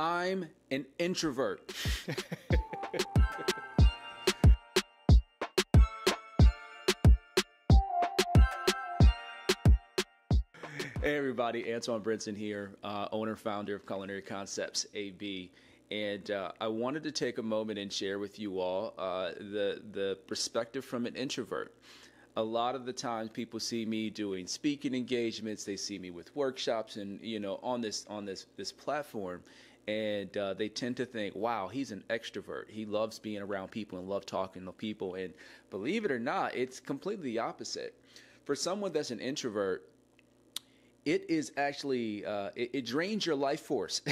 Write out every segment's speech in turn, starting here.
I'm an introvert. Hey everybody, Antoine Brinson here, uh, owner founder of Culinary Concepts AB, and uh, I wanted to take a moment and share with you all uh, the the perspective from an introvert. A lot of the times, people see me doing speaking engagements, they see me with workshops, and you know on this on this this platform, and uh, they tend to think, "Wow, he's an extrovert. He loves being around people and love talking to people." And believe it or not, it's completely the opposite. For someone that's an introvert, it is actually uh, it, it, drains your life force.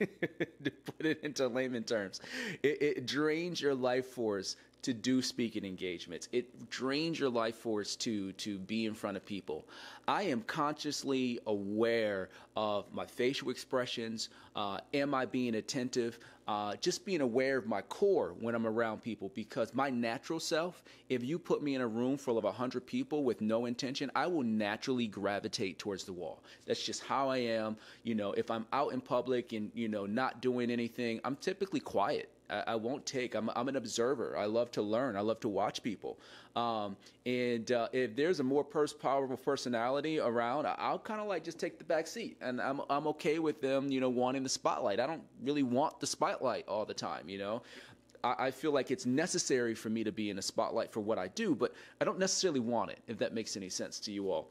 to put it into layman terms, it, it drains your life force to do speaking engagements. It drains your life force to to be in front of people. I am consciously aware of my facial expressions. Uh, am I being attentive? Uh, just being aware of my core when I'm around people because my natural self, if you put me in a room full of 100 people with no intention, I will naturally gravitate towards the wall. That's just how I am. You know, if I'm out in public and, you know, not doing anything, I'm typically quiet I, I won't take. I'm, I'm, an observer. I love to learn. I love to watch people. Um, and uh, if there's a more pers- powerful personality around, I, will kind of like just take the back seat, and I'm I'm okay with them, you know, wanting the spotlight. I don't really want the spotlight all the time, you know. I, I feel like it's necessary for me to be in a spotlight for what I do, but I don't necessarily want it. If that makes any sense to you all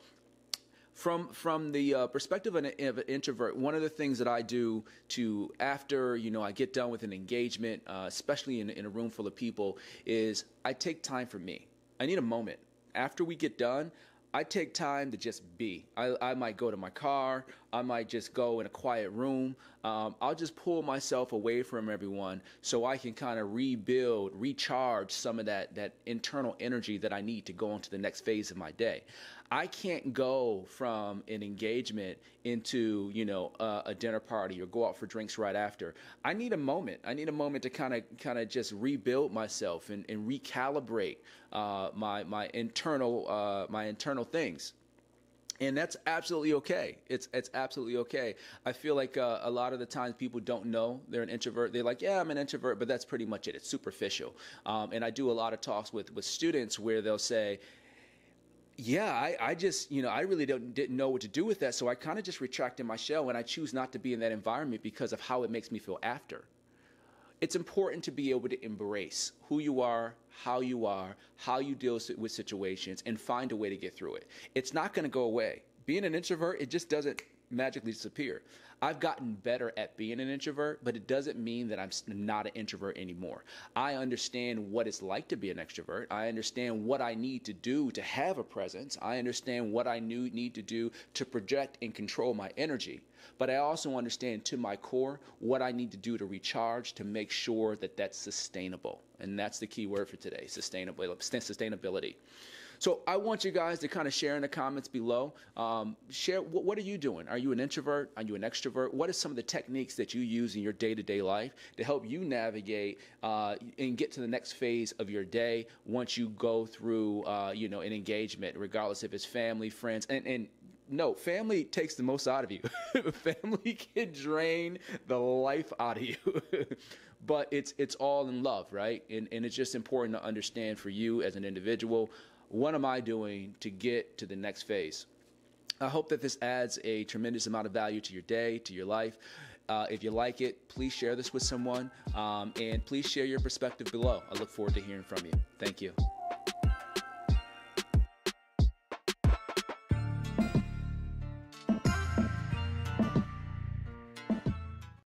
from from the uh, perspective of an, of an, introvert, one of the things that I do to after you know I get done with an engagement, uh, especially in, in a room full of people, is I take time for me. I need a moment after we get done. I take time to just be. I, I might go to my car. I might just go in a quiet room. Um, I'll just pull myself away from everyone so I can kind of rebuild, recharge some of that, that internal energy that I need to go into the next phase of my day. I can't go from an engagement into, you know, uh, a dinner party or go out for drinks right after. I need a moment. I need a moment to kind of kind of just rebuild myself and, and recalibrate uh, my my internal uh, my internal things and that's absolutely okay. It's it's absolutely okay. I feel like uh, a lot of the times people don't know they're an introvert. They're like, yeah, I'm an introvert, but that's pretty much it. It's superficial. Um, and I do a lot of talks with with students where they'll say. Yeah, I, I just, you know, I really don't, didn't know what to do with that. So I kind of just retract in my shell and I choose not to be in that environment because of how it makes me feel after it's important to be able to embrace who you are, how you are, how you deal with situations, and find a way to get through it. It's not going to go away. Being an introvert, it just doesn't magically disappear. I've gotten better at being an introvert, but it doesn't mean that I'm not an introvert anymore. I understand what it's like to be an extrovert. I understand what I need to do to have a presence. I understand what I need to do to project and control my energy. But I also understand to my core what I need to do to recharge to make sure that that's sustainable. And that's the key word for today sustainability. So I want you guys to kind of share in the comments below. Um, share what, what are you doing? Are you an introvert? Are you an extrovert? extrovert, what are some of the techniques that you use in your day to day life to help you navigate uh, and get to the next phase of your day once you go through, uh, you know, an engagement, regardless if it's family, friends, and, and no, family takes the most out of you. family can drain the life out of you. but it's it's all in love, right? And and it's just important to understand for you as an individual, what am I doing to get to the next phase? I hope that this adds a tremendous amount of value to your day, to your life. Uh, if you like it, please share this with someone um, and please share your perspective below. I look forward to hearing from you. Thank you.